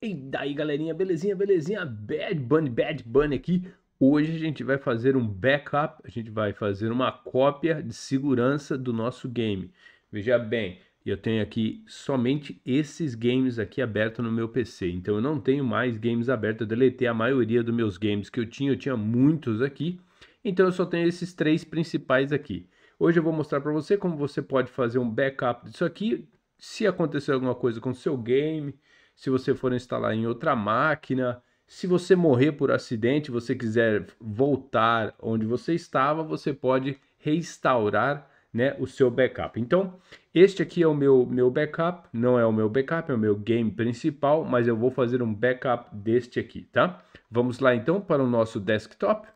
E daí galerinha, belezinha, belezinha? Bad Bunny, Bad Bunny aqui. Hoje a gente vai fazer um backup, a gente vai fazer uma cópia de segurança do nosso game. Veja bem, eu tenho aqui somente esses games aqui abertos no meu PC. Então eu não tenho mais games abertos, eu deletei a maioria dos meus games que eu tinha, eu tinha muitos aqui. Então eu só tenho esses três principais aqui. Hoje eu vou mostrar para você como você pode fazer um backup disso aqui, se acontecer alguma coisa com o seu game, se você for instalar em outra máquina, se você morrer por acidente, você quiser voltar onde você estava, você pode reinstaurar né, o seu backup. Então, este aqui é o meu, meu backup, não é o meu backup, é o meu game principal, mas eu vou fazer um backup deste aqui, tá? Vamos lá então para o nosso desktop.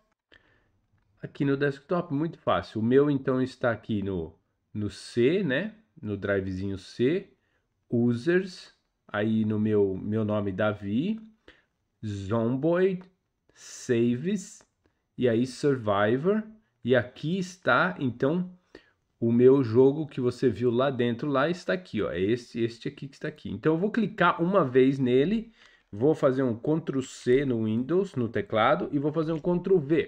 Aqui no desktop, muito fácil. O meu então está aqui no, no C, né? No drivezinho C, users, aí no meu, meu nome Davi, Zomboid, Saves, e aí Survivor. E aqui está, então, o meu jogo que você viu lá dentro, lá está aqui, ó. É este, este aqui que está aqui. Então eu vou clicar uma vez nele, vou fazer um Ctrl C no Windows, no teclado, e vou fazer um Ctrl V.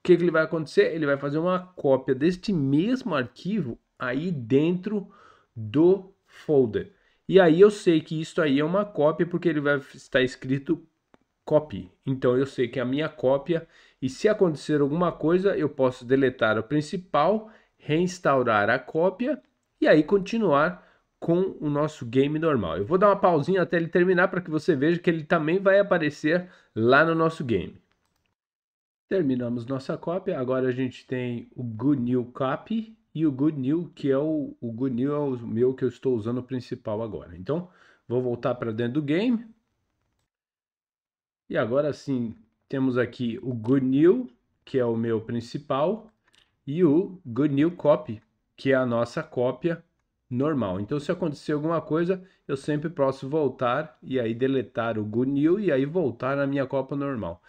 O que, que ele vai acontecer? Ele vai fazer uma cópia deste mesmo arquivo aí dentro do folder. E aí eu sei que isso aí é uma cópia porque ele vai estar escrito copy. Então eu sei que é a minha cópia e se acontecer alguma coisa, eu posso deletar o principal, reinstaurar a cópia e aí continuar com o nosso game normal. Eu vou dar uma pausinha até ele terminar para que você veja que ele também vai aparecer lá no nosso game. Terminamos nossa cópia, agora a gente tem o GNU Copy e o Good New, que é o, o Good New é o meu que eu estou usando o principal agora. Então, vou voltar para dentro do game. E agora sim, temos aqui o Good New, que é o meu principal, e o Good New Copy, que é a nossa cópia normal. Então, se acontecer alguma coisa, eu sempre posso voltar e aí deletar o Good New e aí voltar na minha copa normal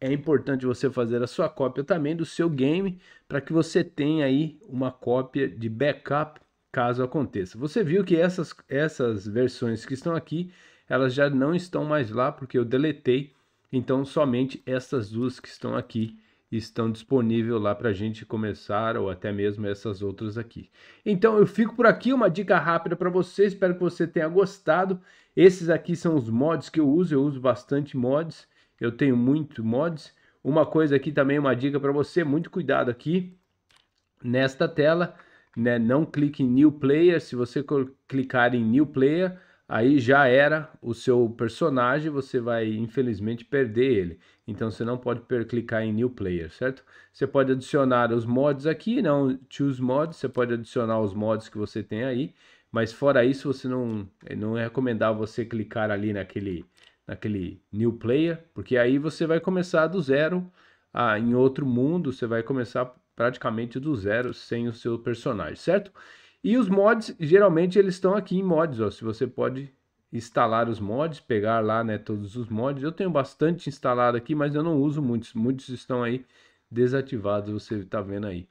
é importante você fazer a sua cópia também do seu game para que você tenha aí uma cópia de backup caso aconteça. Você viu que essas, essas versões que estão aqui, elas já não estão mais lá porque eu deletei, então somente essas duas que estão aqui estão disponíveis lá para a gente começar ou até mesmo essas outras aqui. Então eu fico por aqui, uma dica rápida para você, espero que você tenha gostado. Esses aqui são os mods que eu uso, eu uso bastante mods eu tenho muito mods. Uma coisa aqui também, uma dica para você, muito cuidado aqui nesta tela, né? Não clique em New Player, se você clicar em New Player, aí já era o seu personagem, você vai infelizmente perder ele. Então você não pode clicar em New Player, certo? Você pode adicionar os mods aqui, não Choose Mods, você pode adicionar os mods que você tem aí, mas fora isso você não, não é recomendável você clicar ali naquele naquele new player, porque aí você vai começar do zero a, em outro mundo, você vai começar praticamente do zero sem o seu personagem, certo? E os mods, geralmente eles estão aqui em mods, ó, se você pode instalar os mods, pegar lá, né, todos os mods. Eu tenho bastante instalado aqui, mas eu não uso muitos, muitos estão aí desativados, você está vendo aí.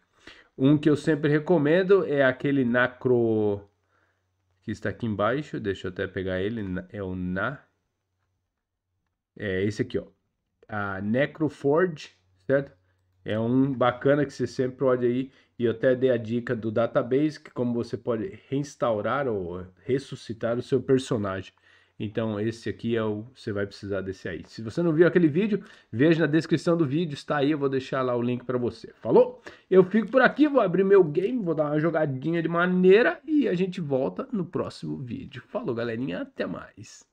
Um que eu sempre recomendo é aquele Nacro que está aqui embaixo, deixa eu até pegar ele, é o Na é esse aqui, ó. A Necroforge, certo? É um bacana que você sempre pode aí. E eu até dei a dica do database, que como você pode reinstaurar ou ressuscitar o seu personagem. Então esse aqui é o você vai precisar desse aí. Se você não viu aquele vídeo, veja na descrição do vídeo, está aí, eu vou deixar lá o link para você. Falou? Eu fico por aqui, vou abrir meu game, vou dar uma jogadinha de maneira e a gente volta no próximo vídeo. Falou, galerinha, até mais.